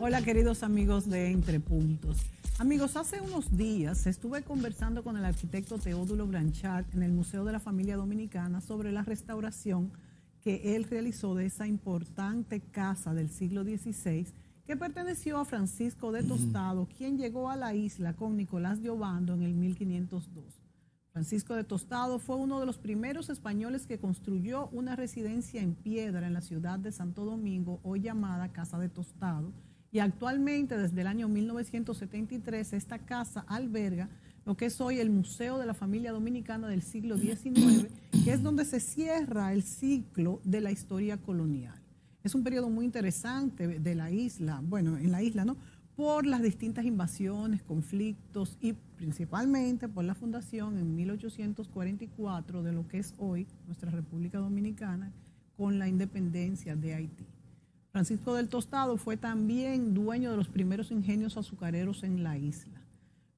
Hola queridos amigos de Entre Puntos. Amigos, hace unos días estuve conversando con el arquitecto Teódulo Branchard en el Museo de la Familia Dominicana sobre la restauración que él realizó de esa importante casa del siglo XVI que perteneció a Francisco de Tostado, quien llegó a la isla con Nicolás de Obando en el 1502. Francisco de Tostado fue uno de los primeros españoles que construyó una residencia en piedra en la ciudad de Santo Domingo, hoy llamada Casa de Tostado, y actualmente desde el año 1973 esta casa alberga lo que es hoy el Museo de la Familia Dominicana del siglo XIX, que es donde se cierra el ciclo de la historia colonial. Es un periodo muy interesante de la isla, bueno, en la isla, ¿no? Por las distintas invasiones, conflictos y principalmente por la fundación en 1844 de lo que es hoy nuestra República Dominicana con la independencia de Haití. Francisco del Tostado fue también dueño de los primeros ingenios azucareros en la isla.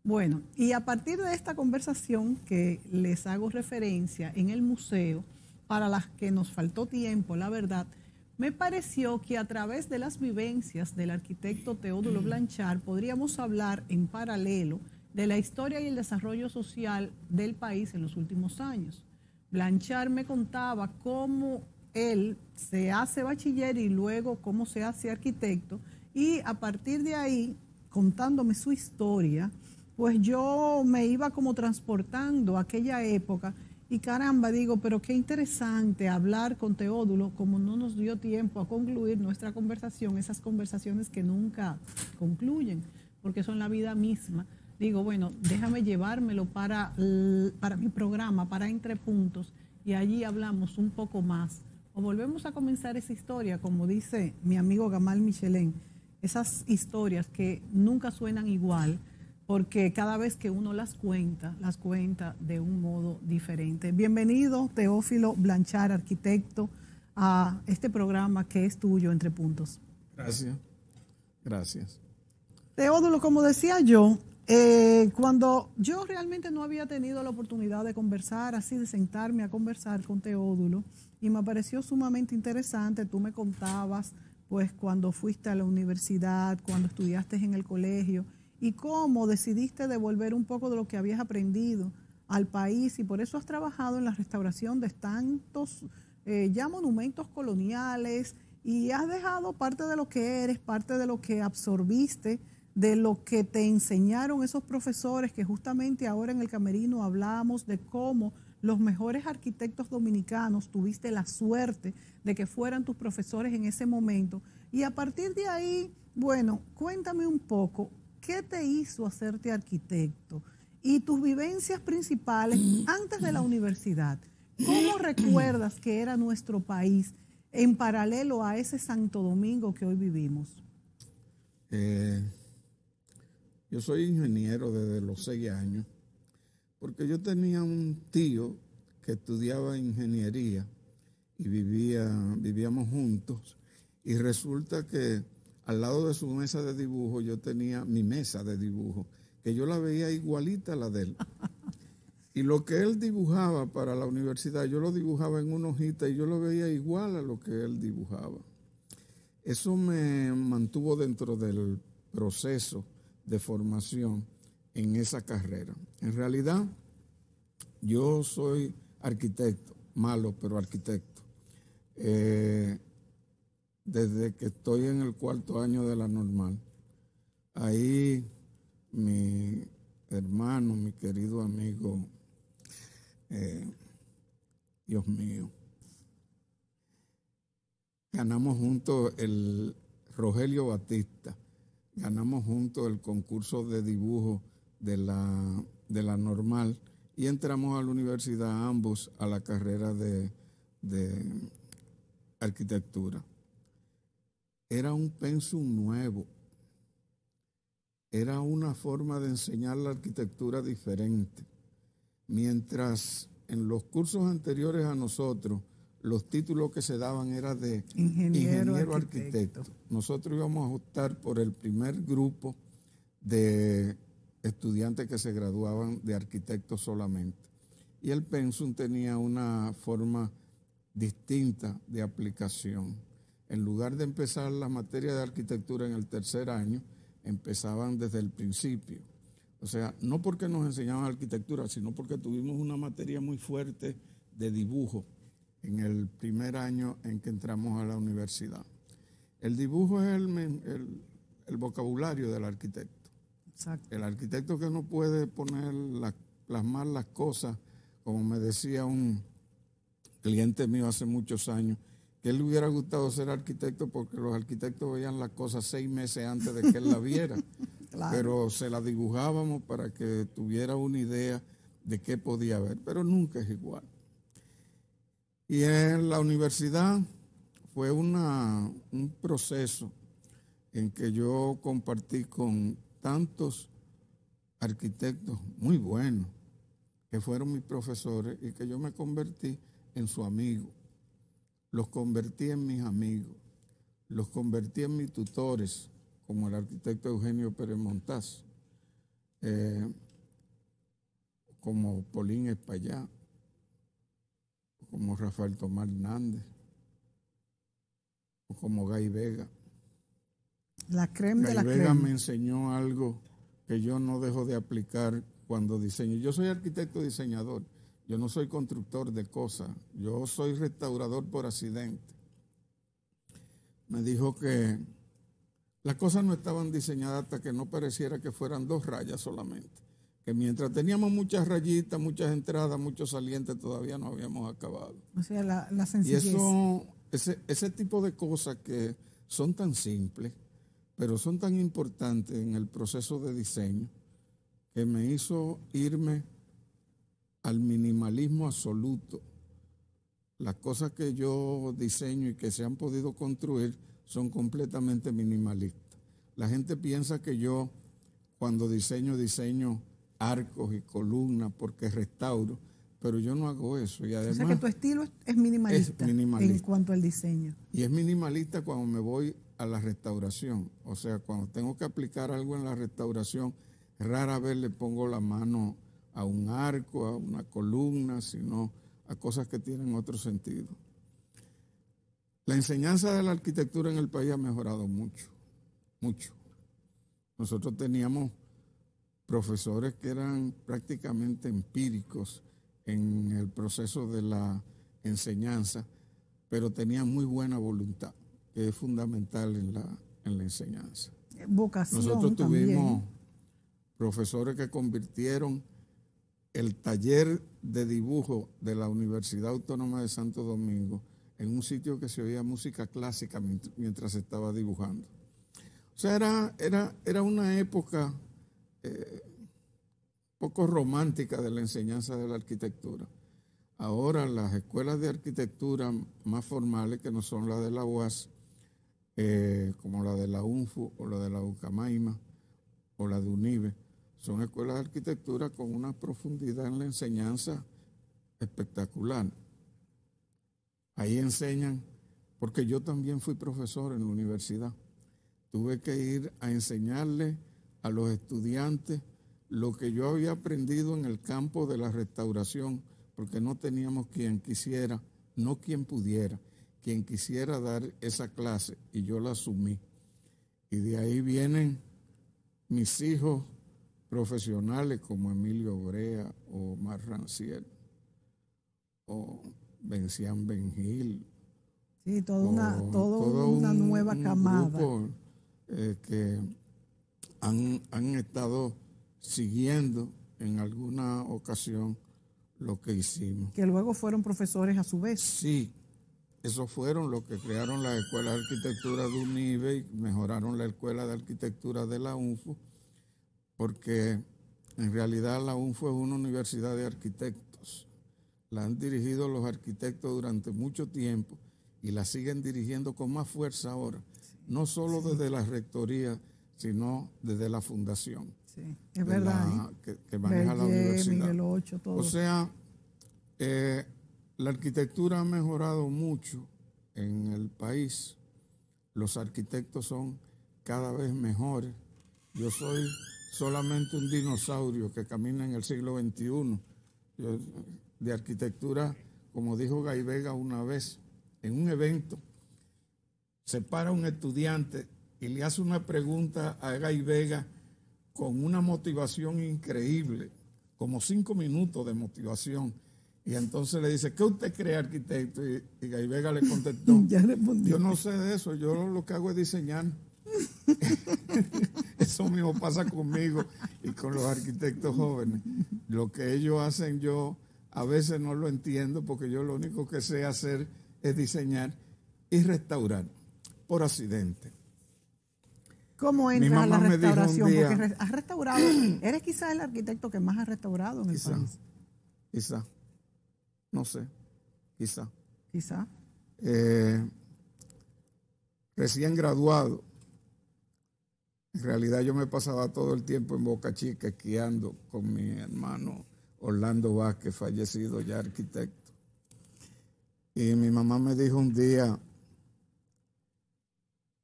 Bueno, y a partir de esta conversación que les hago referencia en el museo, para las que nos faltó tiempo, la verdad, me pareció que a través de las vivencias del arquitecto Teodulo mm. Blanchard podríamos hablar en paralelo de la historia y el desarrollo social del país en los últimos años. Blanchard me contaba cómo él se hace bachiller y luego cómo se hace arquitecto y a partir de ahí, contándome su historia, pues yo me iba como transportando a aquella época y caramba, digo, pero qué interesante hablar con Teódulo, como no nos dio tiempo a concluir nuestra conversación, esas conversaciones que nunca concluyen, porque son la vida misma. Digo, bueno, déjame llevármelo para, para mi programa, para Entre Puntos, y allí hablamos un poco más. O volvemos a comenzar esa historia, como dice mi amigo Gamal Michelén, esas historias que nunca suenan igual porque cada vez que uno las cuenta, las cuenta de un modo diferente. Bienvenido, Teófilo Blanchar, arquitecto, a este programa que es tuyo, Entre Puntos. Gracias, gracias. Teódulo, como decía yo, eh, cuando yo realmente no había tenido la oportunidad de conversar, así de sentarme a conversar con Teódulo, y me pareció sumamente interesante, tú me contabas, pues cuando fuiste a la universidad, cuando estudiaste en el colegio, y cómo decidiste devolver un poco de lo que habías aprendido al país y por eso has trabajado en la restauración de tantos eh, ya monumentos coloniales y has dejado parte de lo que eres, parte de lo que absorbiste, de lo que te enseñaron esos profesores que justamente ahora en el camerino hablamos de cómo los mejores arquitectos dominicanos tuviste la suerte de que fueran tus profesores en ese momento. Y a partir de ahí, bueno, cuéntame un poco, qué te hizo hacerte arquitecto y tus vivencias principales antes de la universidad. ¿Cómo recuerdas que era nuestro país en paralelo a ese Santo Domingo que hoy vivimos? Eh, yo soy ingeniero desde los seis años, porque yo tenía un tío que estudiaba ingeniería y vivía, vivíamos juntos, y resulta que al lado de su mesa de dibujo yo tenía mi mesa de dibujo, que yo la veía igualita a la de él. Y lo que él dibujaba para la universidad, yo lo dibujaba en una hojita y yo lo veía igual a lo que él dibujaba. Eso me mantuvo dentro del proceso de formación en esa carrera. En realidad, yo soy arquitecto, malo, pero arquitecto. Eh, desde que estoy en el cuarto año de la normal. Ahí mi hermano, mi querido amigo, eh, Dios mío, ganamos juntos el Rogelio Batista, ganamos junto el concurso de dibujo de la, normal y entramos a la universidad ambos a la carrera de arquitectura era un pensum nuevo, era una forma de enseñar la arquitectura diferente. Mientras en los cursos anteriores a nosotros, los títulos que se daban eran de ingeniero, arquitecto. Nosotros íbamos a optar por el primer grupo de estudiantes que se graduaban de arquitecto solamente. Y el pensum tenía una forma distinta de aplicación en lugar de empezar la materia de arquitectura en el tercer año, empezaban desde el principio. O sea, no porque nos enseñaban arquitectura, sino porque tuvimos una materia muy fuerte de dibujo en el primer año en que entramos a la universidad. El dibujo es el, el, vocabulario del arquitecto. Exacto. El arquitecto que no puede poner plasmar las cosas, como me decía un cliente mío hace muchos años, él le hubiera gustado ser arquitecto porque los arquitectos veían las cosas seis meses antes de que él la viera. Pero se la dibujábamos para que tuviera una idea de qué podía haber, pero nunca es igual. Y en la universidad fue un proceso en que yo compartí con tantos arquitectos muy buenos que fueron mis profesores y que yo me convertí en su amigo. Los convertí en mis amigos, los convertí en mis tutores, como el arquitecto Eugenio Pérez Montaz, eh, como Polín Espallá, como Rafael Tomás Hernández, o como Gay Vega. La crema de la Vega me enseñó algo que yo no dejo de aplicar cuando diseño. Yo soy arquitecto diseñador yo no soy constructor de cosas, yo soy restaurador por accidente. Me dijo que las cosas no estaban diseñadas hasta que no pareciera que fueran dos rayas solamente. Que mientras teníamos muchas rayitas, muchas entradas, muchos salientes, todavía no habíamos acabado. O sea, la, sencillez. Y eso, ese, ese tipo de cosas que son tan simples, pero son tan importantes en el proceso de diseño, que me hizo irme al minimalismo absoluto. Las cosas que yo diseño y que se han podido construir son completamente minimalistas. La gente piensa que yo cuando diseño, diseño arcos y columnas porque restauro, pero yo no hago eso. Y además, o sea que tu estilo es minimalista en cuanto al diseño. Y es minimalista cuando me voy a la restauración. O sea, cuando tengo que aplicar algo en la restauración, rara vez le pongo la mano a un arco, a una columna, sino a cosas que tienen otro sentido. La enseñanza de la arquitectura en el país ha mejorado mucho, mucho. Nosotros teníamos profesores que eran prácticamente empíricos en el proceso de la enseñanza, pero tenían muy buena voluntad, que es fundamental en la, en la enseñanza. Vocación Nosotros tuvimos ¿eh? profesores que convirtieron el taller de dibujo de la Universidad Autónoma de Santo Domingo en un sitio que se oía música clásica mientras estaba dibujando. O sea, era, era, una época eh, poco romántica de la enseñanza de la arquitectura. Ahora las escuelas de arquitectura más formales, que no son las de la UAS, eh, como la de la UNFU o la de la UCAMAIMA o la de UNIBE, son escuelas de arquitectura con una profundidad en la enseñanza espectacular. Ahí enseñan, porque yo también fui profesor en la universidad. Tuve que ir a enseñarle a los estudiantes lo que yo había aprendido en el campo de la restauración, porque no teníamos quien quisiera, no quien pudiera, quien quisiera dar esa clase, y yo la asumí. Y de ahí vienen mis hijos profesionales como Emilio Obrea o Mar Ranciel o Vencian Benjil. Sí, toda una, todo una nueva camada. Eh, que han, estado siguiendo en alguna ocasión lo que hicimos. Que luego fueron profesores a su vez. Sí, esos fueron los que crearon la Escuela de Arquitectura de UNIBE y mejoraron la Escuela de Arquitectura de la UNFU porque en realidad la UN fue una universidad de arquitectos. La han dirigido los arquitectos durante mucho tiempo y la siguen dirigiendo con más fuerza ahora, no solo desde la rectoría, sino desde la fundación. Sí, es verdad. ¿eh? que, maneja la universidad. O sea, eh, la arquitectura ha mejorado mucho en el país. Los arquitectos son cada vez mejores. Yo soy solamente un dinosaurio que camina en el siglo XXI. Eh, de arquitectura, como dijo Gay Vega una vez, en un evento, se para un estudiante y le hace una pregunta a gay Vega con una motivación increíble, como cinco minutos de motivación. Y entonces le dice, ¿qué usted cree, arquitecto? Y, y Vega le contestó, yo no sé de eso, yo lo que hago es diseñar. Eso mismo pasa conmigo y con los arquitectos jóvenes. Lo que ellos hacen yo a veces no lo entiendo porque yo lo único que sé hacer es diseñar y restaurar por accidente. ¿Cómo entras a la restauración? porque has restaurado, eres quizás el arquitecto que más ha restaurado en quizá, el país. Quizá, no sé, quizá. Quizá. Eh, recién graduado, en realidad yo me pasaba todo el tiempo en Boca Chica esquiando con mi hermano Orlando Vázquez, fallecido ya arquitecto. Y mi mamá me dijo un día,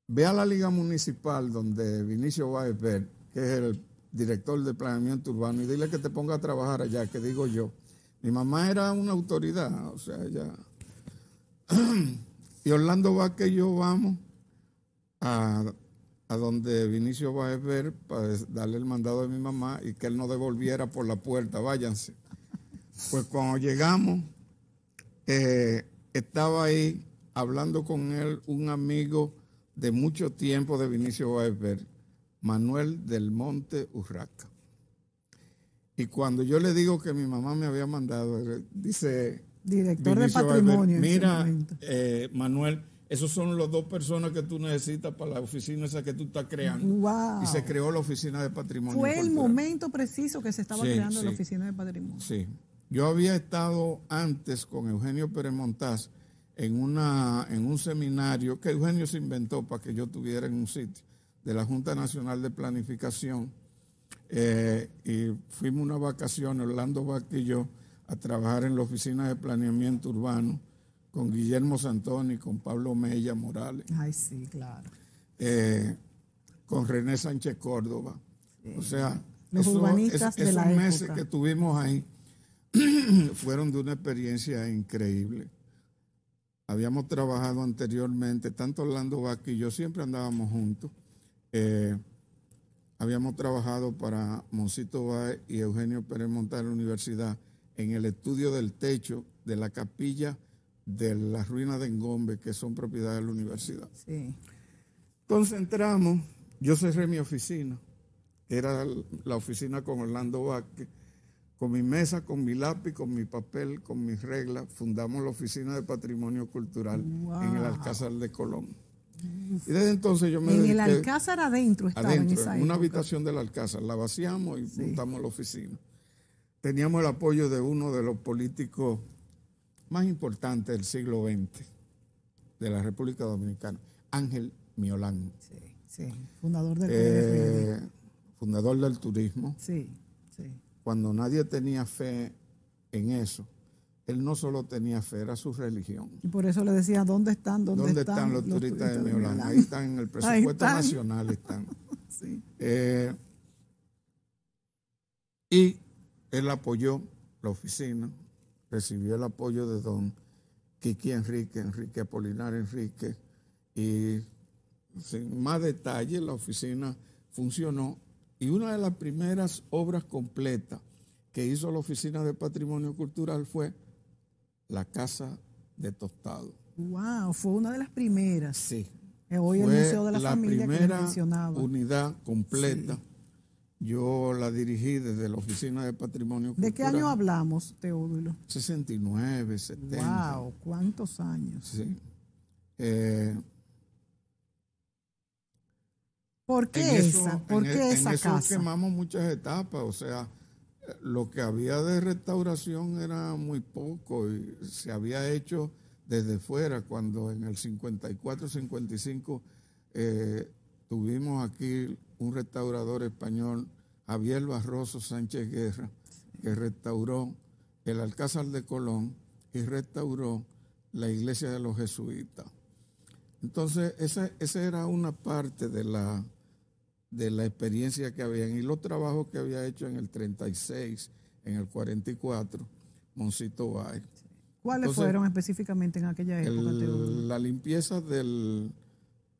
ve a la liga municipal donde Vinicio Vázquez que es el director de planeamiento urbano, y dile que te ponga a trabajar allá, que digo yo. Mi mamá era una autoridad, o sea, ella... y Orlando Vázquez y yo vamos a a donde Vinicio va ver para pues, darle el mandado de mi mamá y que él no devolviera por la puerta, váyanse. Pues cuando llegamos, eh, estaba ahí hablando con él un amigo de mucho tiempo de Vinicio Weber, Manuel del Monte Urraca. Y cuando yo le digo que mi mamá me había mandado, dice... Director de patrimonio. Mira, eh, Manuel, esos son las dos personas que tú necesitas para la oficina esa que tú estás creando. Y se creó la oficina de patrimonio. Fue el momento preciso que se estaba creando la oficina de patrimonio. Sí. Yo había estado antes con Eugenio Pérez Montaz en, una, en un seminario que Eugenio se inventó para que yo tuviera en un sitio de la Junta Nacional de Planificación. Eh, y fuimos una vacación, Orlando Vázquez y yo, a trabajar en la oficina de planeamiento urbano con Guillermo Santoni, con Pablo Mella Morales. Ay, sí, claro. Eh, con René Sánchez Córdoba. O sea, Los esos meses que tuvimos ahí fueron de una experiencia increíble. Habíamos trabajado anteriormente, tanto Orlando Vázquez y yo siempre andábamos juntos. Eh, habíamos trabajado para Moncito Báez y Eugenio Pérez Montal la universidad en el estudio del techo de la capilla de las ruinas de Engombe, que son propiedad de la universidad. Entonces entramos, yo cerré mi oficina, era la oficina con Orlando Vázquez, con mi mesa, con mi lápiz, con mi papel, con mis reglas, fundamos la oficina de patrimonio cultural en el Alcázar de Colón. Y desde entonces yo me... En el Alcázar adentro estaba en, esa una habitación del Alcázar, la vaciamos y juntamos la oficina. Teníamos el apoyo de uno de los políticos más importante del siglo XX de la República Dominicana, Ángel Miolán. Sí, sí, fundador del eh, Fundador del turismo. Sí, sí. Cuando nadie tenía fe en eso, él no solo tenía fe, era su religión. Y por eso le decía, ¿dónde están? ¿Dónde, están, los, turistas, de Miolán? Ahí están en el presupuesto nacional. Están. sí. Eh, y él apoyó la oficina recibió el apoyo de don Kiki Enrique, Enrique Apolinar Enrique, y sin más detalle la oficina funcionó y una de las primeras obras completas que hizo la Oficina de Patrimonio Cultural fue la Casa de Tostado. ¡Wow! Fue una de las primeras. Sí. Hoy fue de la, Familia primera unidad completa yo la dirigí desde la Oficina de Patrimonio ¿De qué año hablamos, Teodulo? 69, 70. ¡Wow! ¿Cuántos años? Sí. ¿Por qué esa? ¿Por qué en eso e-, quemamos muchas etapas, o sea, lo que había de restauración era muy poco y se había hecho desde fuera cuando en el 54-55 eh, tuvimos aquí un restaurador español, Javier Barroso Sánchez Guerra, que restauró el Alcázar de Colón y restauró la iglesia de los jesuitas. Entonces, esa, era una parte de la, de la experiencia que habían y los trabajos que había hecho en el 36, en el 44, Moncito Bay. ¿Cuáles fueron específicamente en aquella época? la limpieza de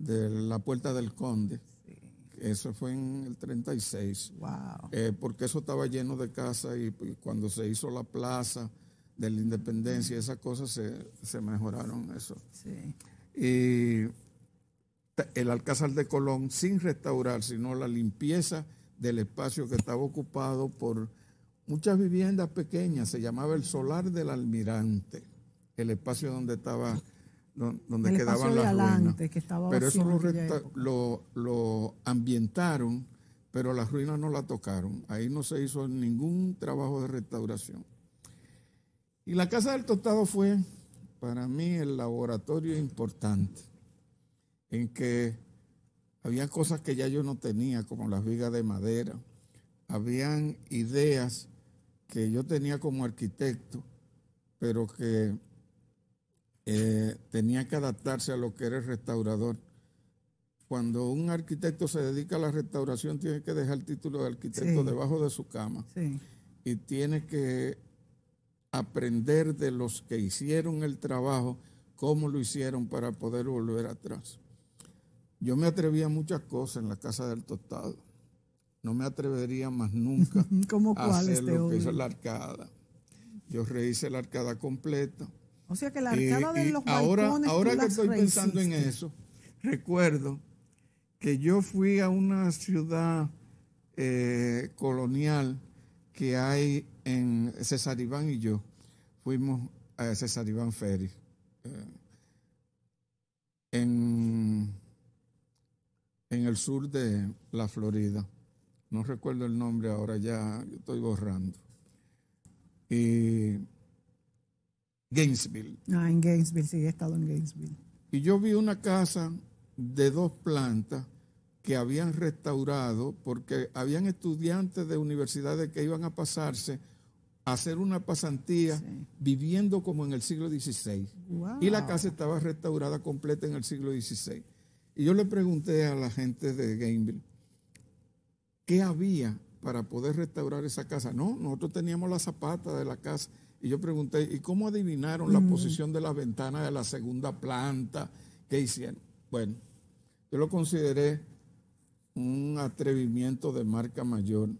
la puerta del conde, eso fue en el 36. Eh, porque eso estaba lleno de casas y, cuando se hizo la plaza de la independencia, esas cosas se, mejoraron, eso. Sí. Y el Alcázar de Colón, sin restaurar, sino la limpieza del espacio que estaba ocupado por muchas viviendas pequeñas, se llamaba el Solar del Almirante, el espacio donde estaba donde quedaban las ruinas. pero eso lo, ambientaron, pero las ruinas no la tocaron. Ahí no se hizo ningún trabajo de restauración. Y la Casa del Tostado fue para mí el laboratorio importante, en que había cosas que ya yo no tenía, como las vigas de madera, habían ideas que yo tenía como arquitecto, pero que eh, tenía que adaptarse a lo que era el restaurador. Cuando un arquitecto se dedica a la restauración, tiene que dejar el título de arquitecto debajo de su cama. Y tiene que aprender de los que hicieron el trabajo, cómo lo hicieron para poder volver atrás. Yo me atreví a muchas cosas en la casa del tostado. No me atrevería más nunca ¿Cómo a cuál hacer este lo que la arcada. Yo rehice la arcada completa que la eh, ahora, Ahora que estoy pensando en eso, recuerdo que yo fui a una ciudad eh, colonial que hay en Cesar Iván y yo. Fuimos a Cesar Iván Ferry eh, en, en el sur de la Florida. No recuerdo el nombre ahora, ya estoy borrando. Y Gainesville. Ah, en Gainesville, sí, he estado en Gainesville. Y yo vi una casa de dos plantas que habían restaurado porque habían estudiantes de universidades que iban a pasarse a hacer una pasantía viviendo como en el siglo XVI. Y la casa estaba restaurada completa en el siglo XVI. Y yo le pregunté a la gente de Gainesville, ¿qué había para poder restaurar esa casa? No, nosotros teníamos la zapata de la casa y yo pregunté, ¿y cómo adivinaron la posición de las ventanas de la segunda planta? ¿Qué hicieron? Bueno, yo lo consideré un atrevimiento de marca mayor.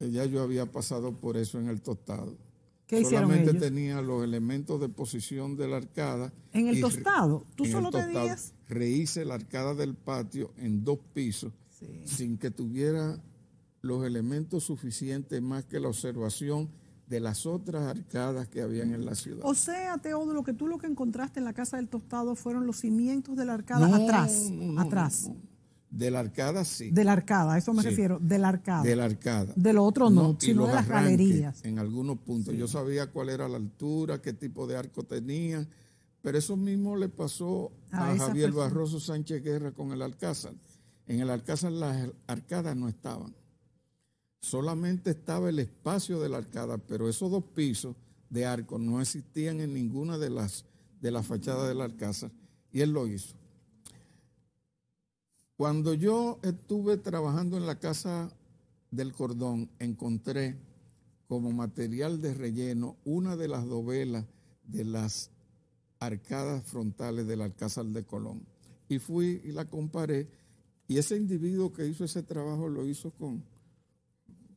Ya yo había pasado por eso en el tostado. ¿Qué Solamente ellos? tenía los elementos de posición de la arcada. ¿En el tostado? ¿Tú solo te digas? Rehice la arcada del patio en dos pisos sin que tuviera los elementos suficientes más que la observación de las otras arcadas que habían en la ciudad. O sea, lo que tú lo que encontraste en la casa del tostado fueron los cimientos de la arcada atrás, atrás. De la arcada sí. De la arcada, eso me refiero, de la arcada. De la arcada. De lo otro no, sino de las galerías. En algunos puntos. Yo sabía cuál era la altura, qué tipo de arco tenía, pero eso mismo le pasó a, Javier Barroso Sánchez Guerra con el Alcázar. En el Alcázar las arcadas no estaban solamente estaba el espacio de la arcada, pero esos dos pisos de arco no existían en ninguna de las de la fachada la Alcázar y él lo hizo. Cuando yo estuve trabajando en la casa del cordón, encontré como material de relleno una de las dovelas de las arcadas frontales del Alcázar de Colón. Y fui y la comparé. Y ese individuo que hizo ese trabajo lo hizo con,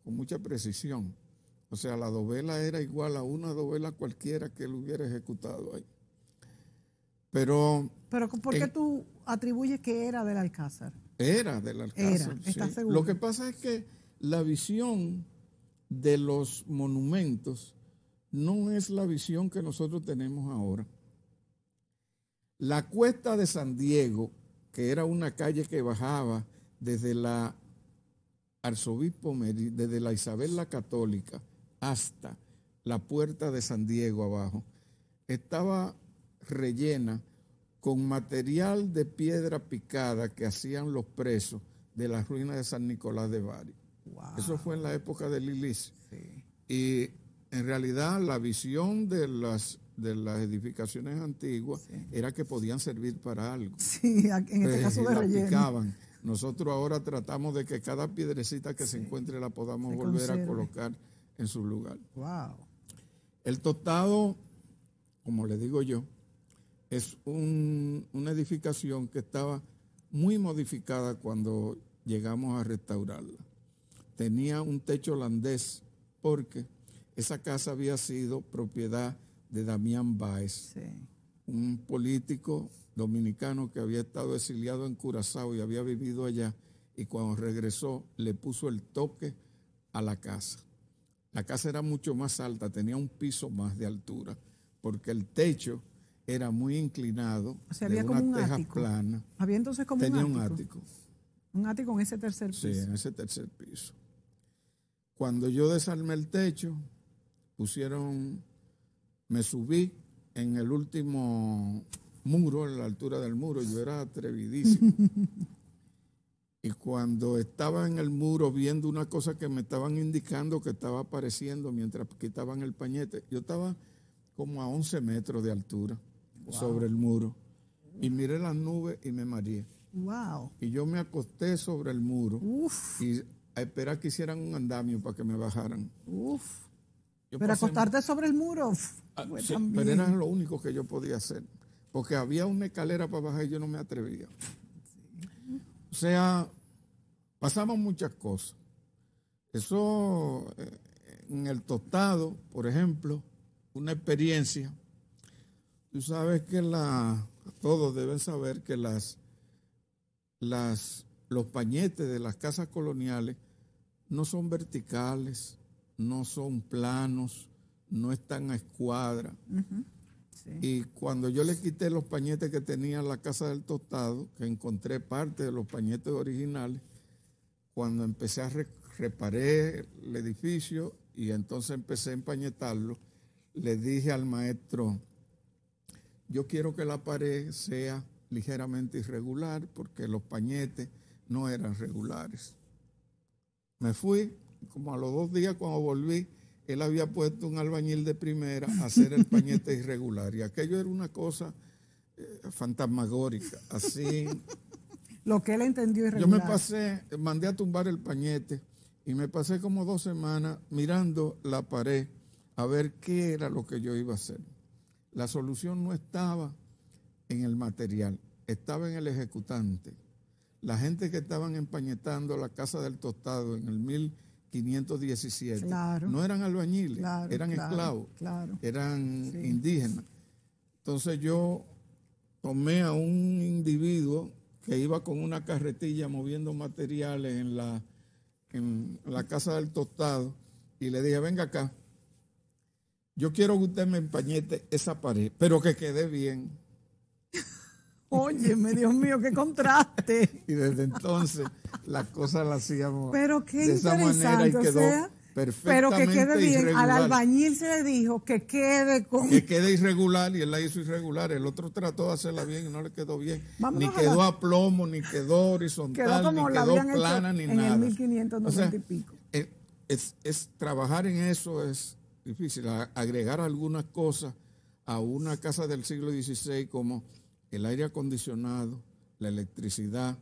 con mucha precisión. O sea, la dovela era igual a una dovela cualquiera que lo hubiera ejecutado ahí. Pero... Pero ¿por qué tú atribuyes que era del Alcázar? Era del Alcázar. Era, seguro? Lo que pasa es que la visión de los monumentos no es la visión que nosotros tenemos ahora. La cuesta de San Diego, que era una calle que bajaba desde la Arzobispo Meri, desde la Isabel la Católica hasta la puerta de San Diego abajo, estaba rellena con material de piedra picada que hacían los presos de las ruinas de San Nicolás de Bari. Eso fue en la época de Lilis. Y en realidad la visión de las de las edificaciones antiguas era que podían servir para algo. Sí, en este eh, caso de relleno. Nosotros ahora tratamos de que cada piedrecita que se encuentre la podamos volver a colocar en su lugar. Wow. El tostado, como le digo yo, es una edificación que estaba muy modificada cuando llegamos a restaurarla. Tenía un techo holandés porque esa casa había sido propiedad de Damián Baez. Sí un político dominicano que había estado exiliado en Curazao y había vivido allá, y cuando regresó le puso el toque a la casa. La casa era mucho más alta, tenía un piso más de altura, porque el techo era muy inclinado, o había como un teja ático. plana. Había entonces como tenía un ático. Un ático en ese tercer piso. Sí, en ese tercer piso. Cuando yo desarmé el techo, pusieron, me subí, en el último muro, en la altura del muro, yo era atrevidísimo. y cuando estaba en el muro viendo una cosa que me estaban indicando que estaba apareciendo mientras quitaban el pañete, yo estaba como a 11 metros de altura sobre el muro. Y miré las nubes y me mareé. Wow. Y yo me acosté sobre el muro y a esperar que hicieran un andamio para que me bajaran. Uf pero acostarte sobre el muro. Ah, es era lo único que yo podía hacer. Porque había una escalera para bajar y yo no me atrevía. O sea, pasamos muchas cosas. Eso eh, en el tostado, por ejemplo, una experiencia. Tú sabes que la, todos deben saber que las, las, los pañetes de las casas coloniales no son verticales, no son planos, no están a escuadra. Y cuando yo le quité los pañetes que tenía la casa del tostado, que encontré parte de los pañetes originales, cuando empecé a reparar el edificio y entonces empecé a empañetarlo, le dije al maestro, yo quiero que la pared sea ligeramente irregular porque los pañetes no eran regulares. Me fui, como a los dos días cuando volví, él había puesto un albañil de primera a hacer el pañete irregular. Y aquello era una cosa eh, fantasmagórica, así. Lo que él entendió irregular. Yo me pasé, mandé a tumbar el pañete y me pasé como dos semanas mirando la pared a ver qué era lo que yo iba a hacer. La solución no estaba en el material, estaba en el ejecutante. La gente que estaban empañetando la casa del tostado en el mil 517, no eran albañiles, eran esclavos, eran indígenas. Entonces yo tomé a un individuo que iba con una carretilla moviendo materiales en la, en la casa del tostado y le dije, venga acá, yo quiero que usted me empañete esa pared, pero que quede bien. Óyeme, Dios mío, qué contraste. y desde entonces las cosas las hacíamos Pero qué de esa manera y quedó Pero que quede bien. Al albañil se le dijo que quede con... Que quede irregular y él la hizo irregular. El otro trató de hacerla bien y no le quedó bien. ni quedó a, plomo, ni quedó horizontal, quedó ni quedó plana, ni nada. En el 1590 y pico. Eh, es, trabajar en eso es difícil. agregar algunas cosas a una casa del siglo XVI como el aire acondicionado, la electricidad,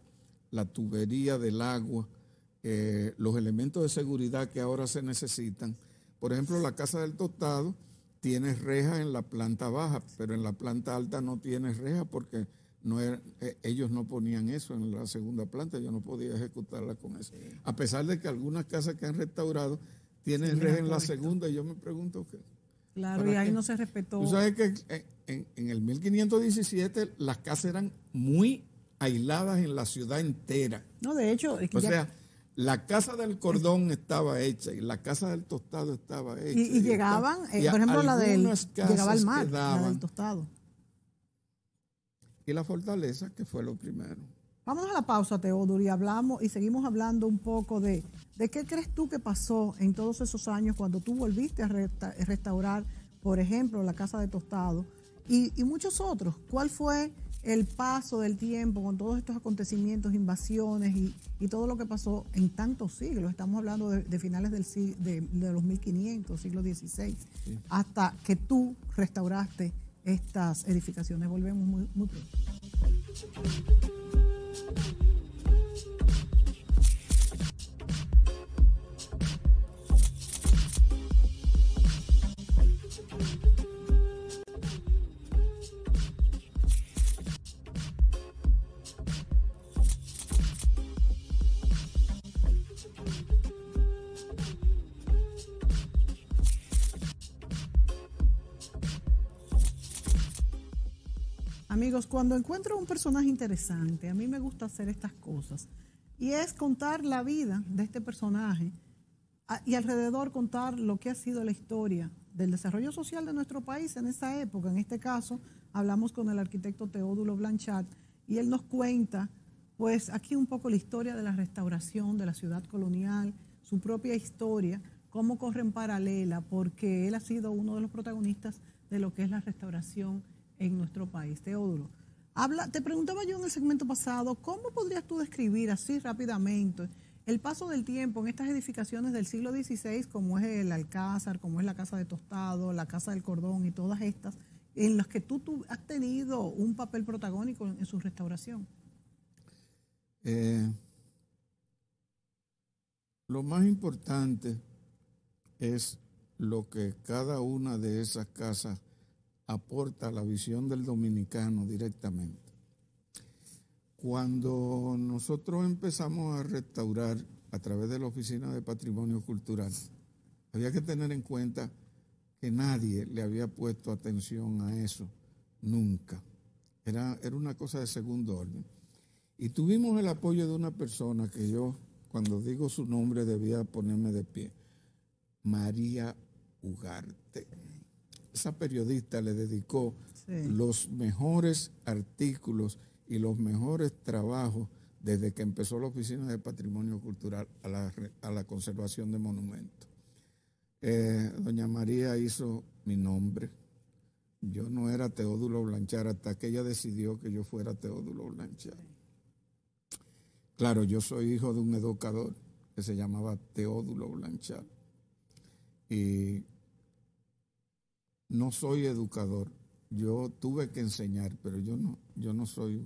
la tubería del agua, eh, los elementos de seguridad que ahora se necesitan. Por ejemplo, la casa del tostado tiene rejas en la planta baja, pero en la planta alta no tiene rejas porque e, ellos no ponían eso en la segunda planta, yo no podía ejecutarla con eso. A pesar de que algunas casas que han restaurado tienen rejas en la segunda, yo me pregunto, ¿qué? Claro, y ahí no se respetó. Tú sabes que en, el 1517 las casas eran muy aisladas en la ciudad entera. No, de hecho, es que o sea, la casa del cordón estaba hecha y la casa del tostado estaba hecha. Y, llegaban, eh, por ejemplo, la del llegaba al mar, la del tostado. Y la fortaleza, que fue lo primero. Vamos a la pausa, Teodoro, y hablamos y seguimos hablando un poco de, qué crees tú que pasó en todos esos años cuando tú volviste a restaurar, por ejemplo, la Casa de Tostado y, muchos otros. ¿Cuál fue el paso del tiempo con todos estos acontecimientos, invasiones y, todo lo que pasó en tantos siglos? Estamos hablando de, finales del de, los 1500, siglo XVI, hasta que tú restauraste estas edificaciones. Volvemos muy pronto. you. cuando encuentro un personaje interesante, a mí me gusta hacer estas cosas, y es contar la vida de este personaje y alrededor contar lo que ha sido la historia del desarrollo social de nuestro país en esa época. En este caso, hablamos con el arquitecto Teódulo Blanchard y él nos cuenta, pues aquí un poco la historia de la restauración de la ciudad colonial, su propia historia, cómo corre en paralela, porque él ha sido uno de los protagonistas de lo que es la restauración en nuestro país. Teodoro, habla, te preguntaba yo en el segmento pasado, ¿cómo podrías tú describir así rápidamente el paso del tiempo en estas edificaciones del siglo XVI, como es el Alcázar, como es la Casa de Tostado, la Casa del Cordón y todas estas, en las que tú, has tenido un papel protagónico en, su restauración? Eh, lo más importante es lo que cada una de esas casas aporta la visión del dominicano directamente. Cuando nosotros empezamos a restaurar a través de la Oficina de Patrimonio Cultural, había que tener en cuenta que nadie le había puesto atención a eso, nunca. Era, era una cosa de segundo orden. Y tuvimos el apoyo de una persona que yo, cuando digo su nombre, debía ponerme de pie, María Ugarte esa periodista le dedicó los mejores artículos y los mejores trabajos desde que empezó la Oficina de Patrimonio Cultural a la, conservación de monumentos. Eh, doña María hizo mi nombre. Yo no era Teódulo Blanchard hasta que ella decidió que yo fuera Teódulo Blanchard Claro, yo soy hijo de un educador que se llamaba Teódulo Blanchard Y no soy educador. Yo tuve que enseñar, pero yo no, yo no soy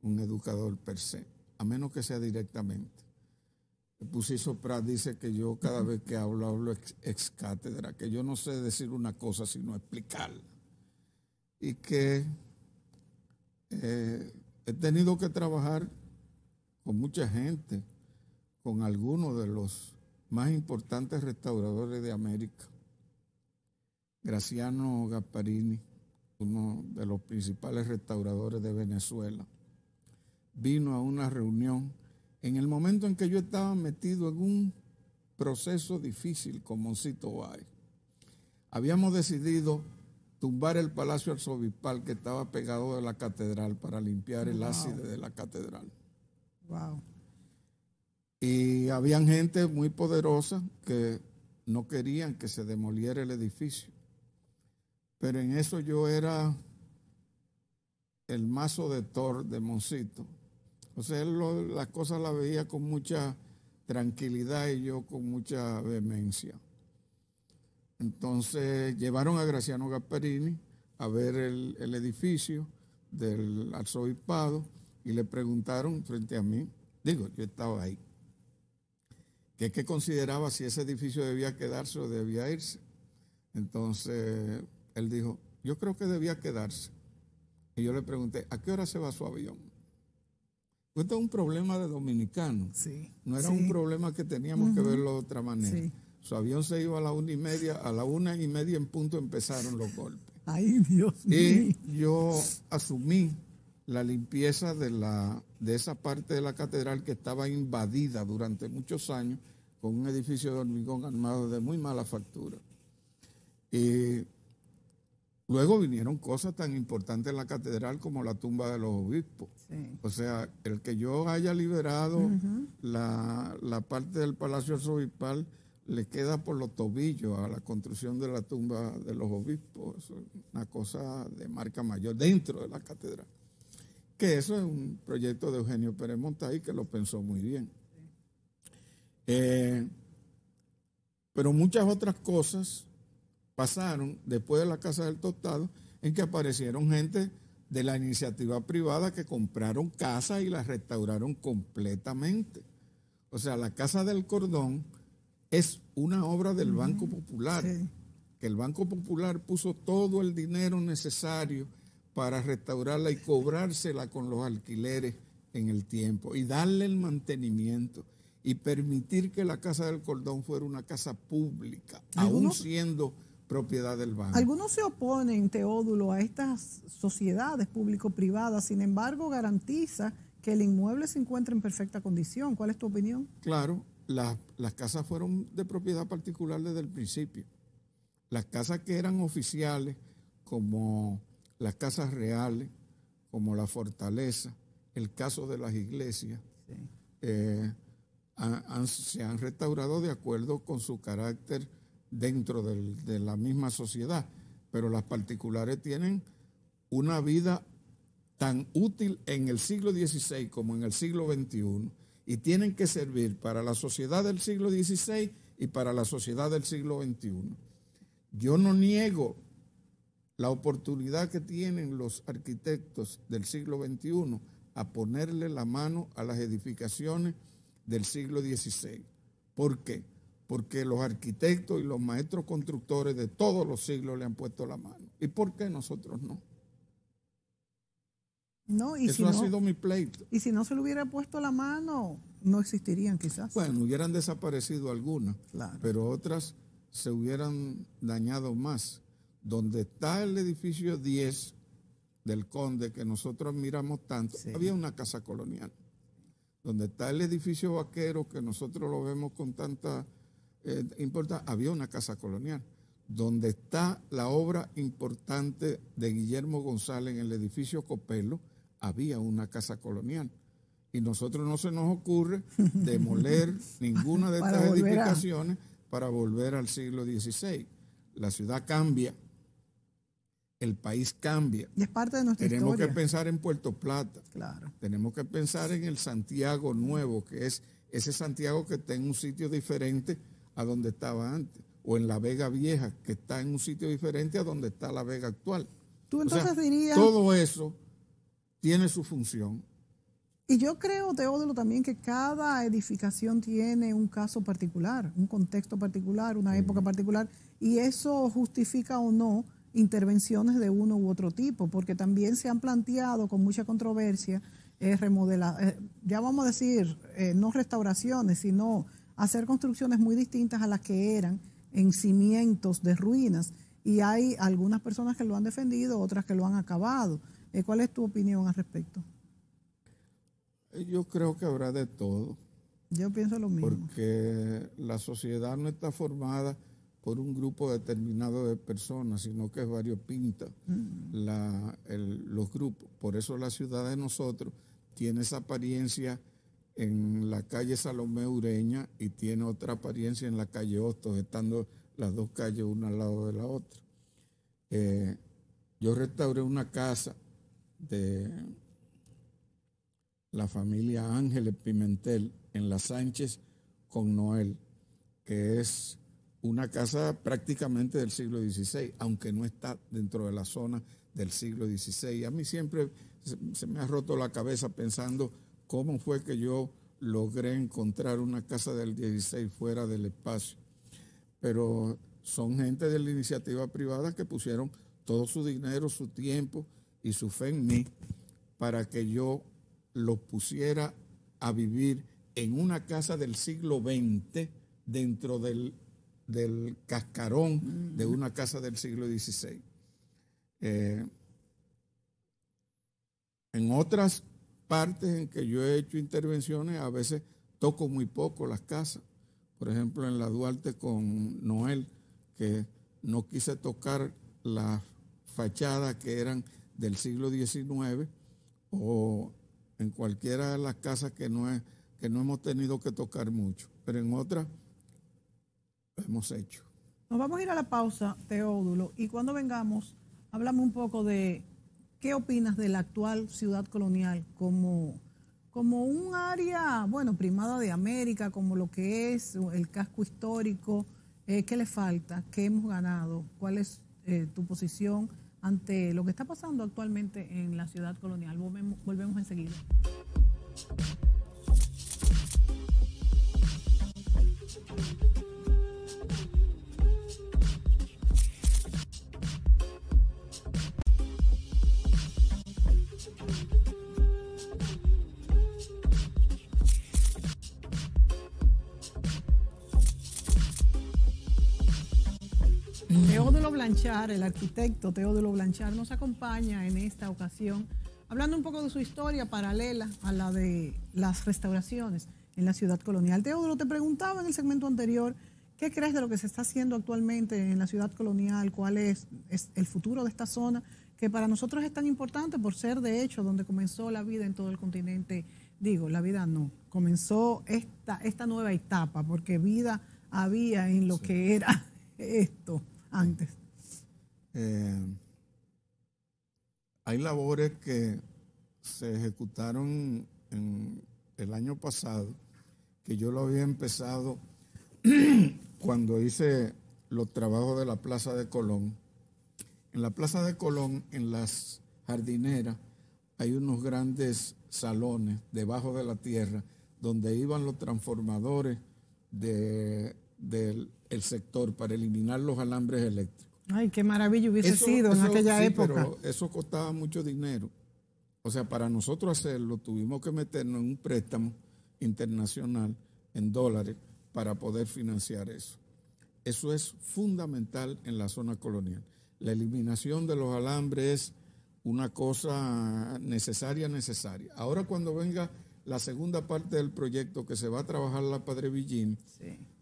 un, educador per se, a menos que sea directamente. Pusiso Prat dice que yo cada vez que hablo, hablo ex, cátedra, que yo no sé decir una cosa sino explicarla. Y que eh, he tenido que trabajar con mucha gente, con algunos de los más importantes restauradores de América. Graciano Gasparini, uno de los principales restauradores de Venezuela, vino a una reunión en el momento en que yo estaba metido en un proceso difícil con Moncito Bay. Habíamos decidido tumbar el palacio arzobispal que estaba pegado de la catedral para limpiar el ácido de la catedral. Wow. Y habían gente muy poderosa que no querían que se demoliera el edificio. Pero en eso yo era el mazo de Thor de Moncito. O sea, él las cosas las veía con mucha tranquilidad y yo con mucha vehemencia. Entonces llevaron a Graciano Gasparini a ver el, edificio del arzobispado y le preguntaron frente a mí, digo, yo estaba ahí, que qué consideraba si ese edificio debía quedarse o debía irse. Entonces él dijo, yo creo que debía quedarse. Y yo le pregunté, ¿a qué hora se va su avión? Pues esto es un problema de dominicano. no era un problema que teníamos que verlo de otra manera. Su avión se iba a la una y media, a la una y media en punto empezaron los golpes. Ay, Dios mío. Y yo asumí la limpieza de, la, de esa parte de la catedral que estaba invadida durante muchos años con un edificio de hormigón armado de muy mala factura. Y Luego vinieron cosas tan importantes en la catedral como la tumba de los obispos. O sea, el que yo haya liberado la, parte del Palacio Arzobispal le queda por los tobillos a la construcción de la tumba de los obispos. es una cosa de marca mayor dentro de la catedral. Que eso es un proyecto de Eugenio Pérez Montay que lo pensó muy bien. Eh, pero muchas otras cosas pasaron después de la Casa del Tostado, en que aparecieron gente de la iniciativa privada que compraron casas y las restauraron completamente. O sea, la Casa del Cordón es una obra del Banco Popular, que el Banco Popular puso todo el dinero necesario para restaurarla y cobrársela con los alquileres en el tiempo y darle el mantenimiento y permitir que la Casa del Cordón fuera una casa pública, aún siendo propiedad del banco. Algunos se oponen, Teódulo, a estas sociedades público-privadas, sin embargo garantiza que el inmueble se encuentra en perfecta condición. ¿Cuál es tu opinión? Claro, las, casas fueron de propiedad particular desde el principio. Las casas que eran oficiales, como las casas reales, como la fortaleza, el caso de las iglesias, eh, se han restaurado de acuerdo con su carácter dentro de la misma sociedad, pero las particulares tienen una vida tan útil en el siglo XVI como en el siglo XXI y tienen que servir para la sociedad del siglo XVI y para la sociedad del siglo XXI. Yo no niego la oportunidad que tienen los arquitectos del siglo XXI a ponerle la mano a las edificaciones del siglo XVI. ¿Por qué? porque los arquitectos y los maestros constructores de todos los siglos le han puesto la mano. ¿Y por qué nosotros no? No, Eso ha sido mi pleito. Y si no se le hubiera puesto la mano, no existirían quizás. Bueno, hubieran desaparecido algunas, pero otras se hubieran dañado más. Donde está el edificio 10 del conde que nosotros admiramos tanto, había una casa colonial. Donde está el edificio vaquero que nosotros lo vemos con tanta eh, importa, había una casa colonial donde está la obra importante de Guillermo González en el edificio Copelo, había una casa colonial. Y nosotros no se nos ocurre demoler ninguna de estas edificaciones para volver al siglo XVI. La ciudad cambia, el país cambia. Y es parte de nuestra Tenemos que pensar en Puerto Plata. Claro. Tenemos que pensar en el Santiago Nuevo, que es ese Santiago que está en un sitio diferente a donde estaba antes, o en la Vega Vieja, que está en un sitio diferente a donde está la Vega actual. Tú entonces dirías... Todo eso tiene su función. Y yo creo, Teodoro, también que cada edificación tiene un caso particular, un contexto particular, una época particular, y eso justifica o no intervenciones de uno u otro tipo, porque también se han planteado con mucha controversia eh, remodelar, eh, ya vamos a decir, eh, no restauraciones, sino hacer construcciones muy distintas a las que eran en cimientos de ruinas. Y hay algunas personas que lo han defendido, otras que lo han acabado. Eh, ¿Cuál es tu opinión al respecto? Yo creo que habrá de todo. Yo pienso lo mismo. Porque la sociedad no está formada por un grupo determinado de personas, sino que es variopinta pintas mm. los grupos. Por eso la ciudad de nosotros tiene esa apariencia en la calle Salomé Ureña y tiene otra apariencia en la calle Hostos, estando las dos calles una al lado de la otra. Eh, yo restauré una casa de la familia Ángeles Pimentel en La Sánchez con Noel, que es una casa prácticamente del siglo XVI, aunque no está dentro de la zona del siglo XVI. A mí siempre se me ha roto la cabeza pensando cómo fue que yo logré encontrar una casa del 16 fuera del espacio. Pero son gente de la iniciativa privada que pusieron todo su dinero, su tiempo y su fe en mí para que yo los pusiera a vivir en una casa del siglo XX dentro del, cascarón de mm. una casa del siglo XVI. Eh, en otras partes en que yo he hecho intervenciones, a veces toco muy poco las casas. Por ejemplo, en la Duarte con Noel, que no quise tocar las fachadas que eran del siglo XIX o en cualquiera de las casas que no, que no hemos tenido que tocar mucho, pero en otras lo hemos hecho. Nos vamos a ir a la pausa, Teódulo, y cuando vengamos, hablamos un poco de ¿Qué opinas de la actual ciudad colonial como, como un área, bueno, primada de América, como lo que es el casco histórico? Eh, ¿Qué le falta? ¿Qué hemos ganado? ¿Cuál es eh, tu posición ante lo que está pasando actualmente en la ciudad colonial? volvemos, enseguida. el arquitecto Teodulo Blanchard, nos acompaña en esta ocasión hablando un poco de su historia paralela a la de las restauraciones en la ciudad colonial. Teodulo, te preguntaba en el segmento anterior, ¿qué crees de lo que se está haciendo actualmente en la ciudad colonial? ¿Cuál es, el futuro de esta zona? Que para nosotros es tan importante por ser, de hecho, donde comenzó la vida en todo el continente. Digo, la vida no. Comenzó esta, esta nueva etapa, porque vida había en lo que era esto antes. Eh, hay labores que se ejecutaron en el año pasado, que yo lo había empezado cuando hice los trabajos de la Plaza de Colón. En la Plaza de Colón, en las jardineras, hay unos grandes salones debajo de la tierra donde iban los transformadores del sector para eliminar los alambres eléctricos. Ay, qué maravilla hubiese sido en aquella época. Pero eso costaba mucho dinero. O sea, para nosotros hacerlo tuvimos que meternos en un préstamo internacional en dólares para poder financiar eso. Eso es fundamental en la zona colonial. La eliminación de los alambres es una cosa necesaria, necesaria. Ahora cuando venga la segunda parte del proyecto que se va a trabajar la Padre Villín,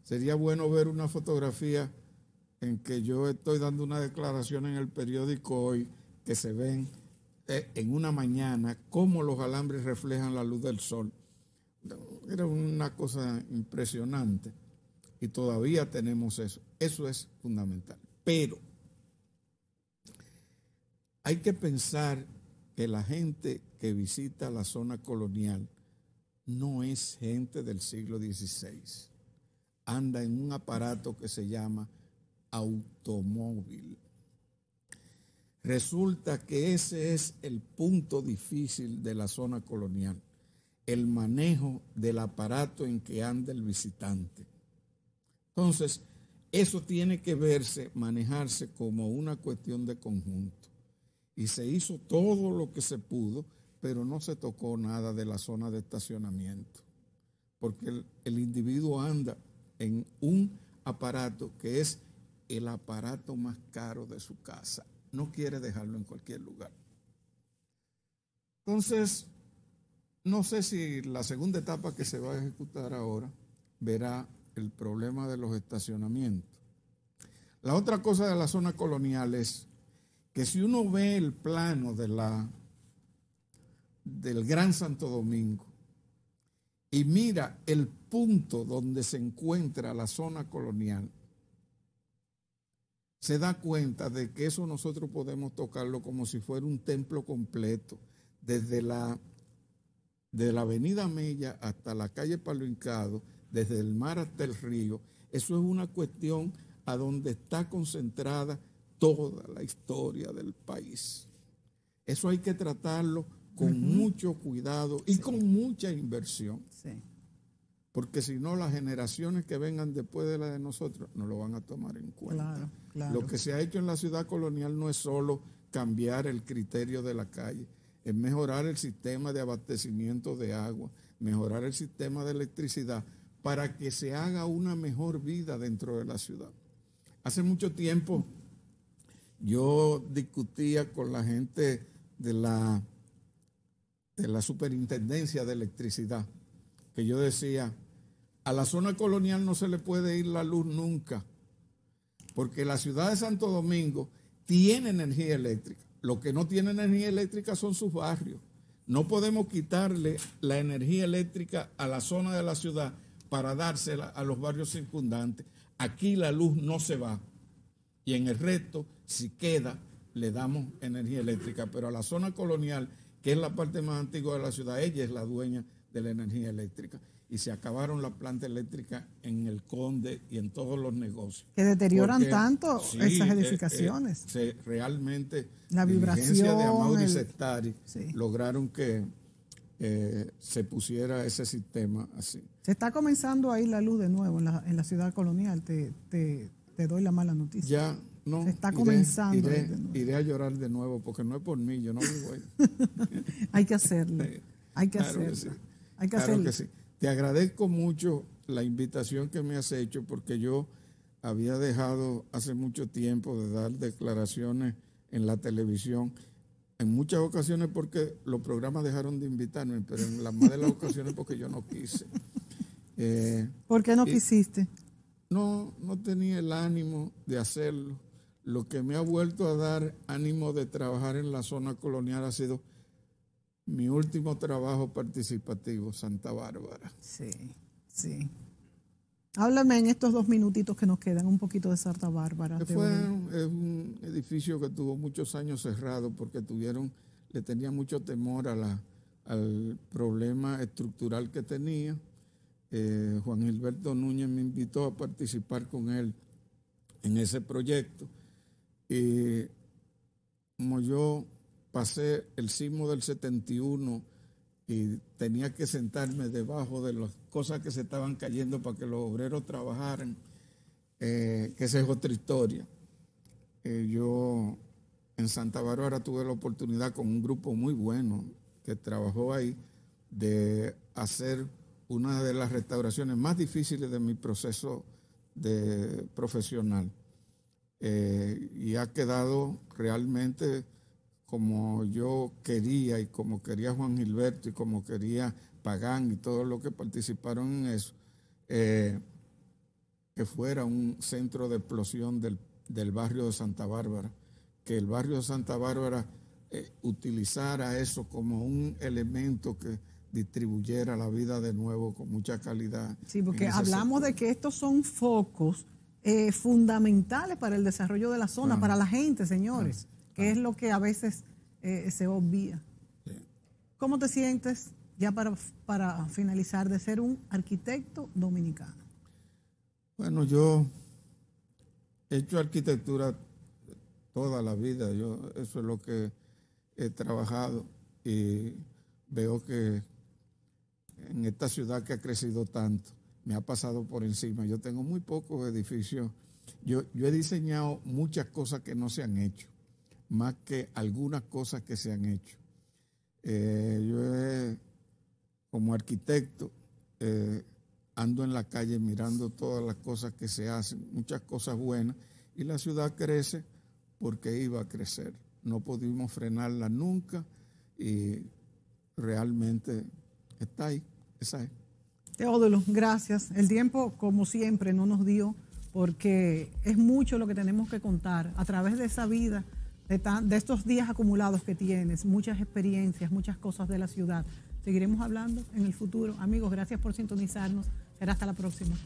sería bueno ver una fotografía en que yo estoy dando una declaración en el periódico hoy que se ven eh, en una mañana cómo los alambres reflejan la luz del sol. Era una cosa impresionante y todavía tenemos eso. Eso es fundamental. Pero hay que pensar que la gente que visita la zona colonial no es gente del siglo XVI. Anda en un aparato que se llama automóvil. Resulta que ese es el punto difícil de la zona colonial, el manejo del aparato en que anda el visitante. Entonces, eso tiene que verse, manejarse como una cuestión de conjunto. Y se hizo todo lo que se pudo, pero no se tocó nada de la zona de estacionamiento, porque el, individuo anda en un aparato que es el aparato más caro de su casa. No quiere dejarlo en cualquier lugar. Entonces, no sé si la segunda etapa que se va a ejecutar ahora verá el problema de los estacionamientos. La otra cosa de la zona colonial es que si uno ve el plano de la, del Gran Santo Domingo y mira el punto donde se encuentra la zona colonial, se da cuenta de que eso nosotros podemos tocarlo como si fuera un templo completo, desde la, de la avenida Mella hasta la calle Palo desde el mar hasta el río. Eso es una cuestión a donde está concentrada toda la historia del país. Eso hay que tratarlo con mucho cuidado y con mucha inversión. Sí. Porque si no, las generaciones que vengan después de la de nosotros no lo van a tomar en cuenta. Lo que se ha hecho en la ciudad colonial no es solo cambiar el criterio de la calle, es mejorar el sistema de abastecimiento de agua, mejorar el sistema de electricidad para que se haga una mejor vida dentro de la ciudad. Hace mucho tiempo yo discutía con la gente de la, de la superintendencia de electricidad yo decía, a la zona colonial no se le puede ir la luz nunca, porque la ciudad de Santo Domingo tiene energía eléctrica. Lo que no tiene energía eléctrica son sus barrios. No podemos quitarle la energía eléctrica a la zona de la ciudad para dársela a los barrios circundantes. Aquí la luz no se va. Y en el resto, si queda, le damos energía eléctrica. Pero a la zona colonial, que es la parte más antigua de la ciudad, ella es la dueña de la energía eléctrica y se acabaron las plantas eléctricas en el Conde y en todos los negocios. Que deterioran tanto esas eh, eh, edificaciones. realmente la vibración de Amaury lograron que eh, se pusiera ese sistema así. Se está comenzando a ir la luz de nuevo en la, en la ciudad colonial, te, te, doy la mala noticia. Ya, no, se está comenzando. Iré, a llorar de nuevo porque no es por mí, yo no vivo hay que hacerlo, hay que hacerlo que claro que sí. Te agradezco mucho la invitación que me has hecho porque yo había dejado hace mucho tiempo de dar declaraciones en la televisión. En muchas ocasiones porque los programas dejaron de invitarme, pero en la más de las ocasiones porque yo no quise. Eh, ¿Por qué no quisiste? No, no tenía el ánimo de hacerlo. Lo que me ha vuelto a dar ánimo de trabajar en la zona colonial ha sido mi último trabajo participativo, Santa Bárbara. Sí, sí. Háblame en estos dos minutitos que nos quedan un poquito de Santa Bárbara. es un edificio que tuvo muchos años cerrado porque tuvieron, le tenía mucho temor a la, al problema estructural que tenía. Eh, Juan Gilberto Núñez me invitó a participar con él en ese proyecto. Y como yo pasé el sismo del 71 y tenía que sentarme debajo de las cosas que se estaban cayendo para que los obreros trabajaran, eh, que esa es otra historia. Eh, yo en Santa Bárbara tuve la oportunidad con un grupo muy bueno que trabajó ahí de hacer una de las restauraciones más difíciles de mi proceso de profesional. Eh, y ha quedado realmente como yo quería y como quería Juan Gilberto y como quería Pagán y todos los que participaron en eso, eh, que fuera un centro de explosión del, barrio de Santa Bárbara, que el barrio de Santa Bárbara eh, utilizara eso como un elemento que distribuyera la vida de nuevo con mucha calidad. Sí, porque hablamos de que estos son focos eh, fundamentales para el desarrollo de la zona, para la gente, señores es lo que a veces eh, se obvia. ¿Cómo te sientes, ya para, para finalizar, de ser un arquitecto dominicano? Bueno, yo he hecho arquitectura toda la vida, yo eso es lo que he trabajado y veo que en esta ciudad que ha crecido tanto, me ha pasado por encima. Yo tengo muy pocos edificios. yo he diseñado muchas cosas que no se han hecho más que algunas cosas que se han hecho. Eh, yo eh, como arquitecto eh, ando en la calle mirando todas las cosas que se hacen, muchas cosas buenas, y la ciudad crece porque iba a crecer. No pudimos frenarla nunca y realmente está ahí, esa es. Teodulo, gracias. El tiempo, como siempre, no nos dio porque es mucho lo que tenemos que contar a través de esa vida de, estos días acumulados que tienes, muchas experiencias, muchas cosas de la ciudad. Seguiremos hablando en el futuro. Amigos, gracias por sintonizarnos. Será hasta la próxima.